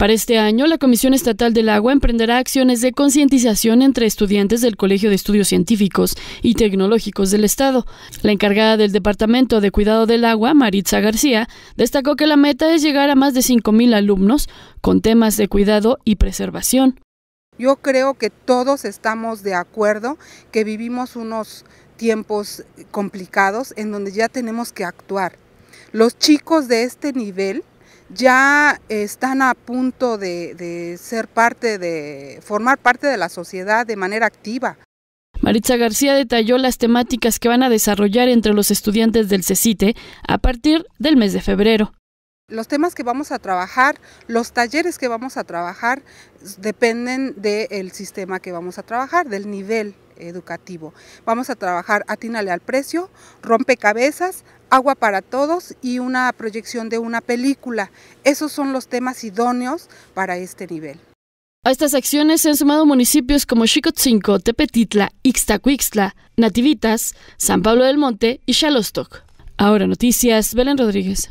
Para este año, la Comisión Estatal del Agua emprenderá acciones de concientización entre estudiantes del Colegio de Estudios Científicos y Tecnológicos del Estado. La encargada del Departamento de Cuidado del Agua, Maritza García, destacó que la meta es llegar a más de 5.000 alumnos con temas de cuidado y preservación. Yo creo que todos estamos de acuerdo que vivimos unos tiempos complicados en donde ya tenemos que actuar. Los chicos de este nivel ya están a punto de, ser parte de, formar parte de la sociedad de manera activa. Maritza García detalló las temáticas que van a desarrollar entre los estudiantes del CECITE e a partir del mes de febrero. Los temas que vamos a trabajar, los talleres que vamos a trabajar, dependen del sistema que vamos a trabajar, del nivel educativo. Vamos a trabajar Atínale al precio, rompecabezas, agua para todos y una proyección de una película. Esos son los temas idóneos para este nivel. A estas acciones se han sumado municipios como Xicotzinco, Tepetitla, Ixtacuixtla, Nativitas, San Pablo del Monte y Xalostoc. Ahora noticias, Belén Rodríguez.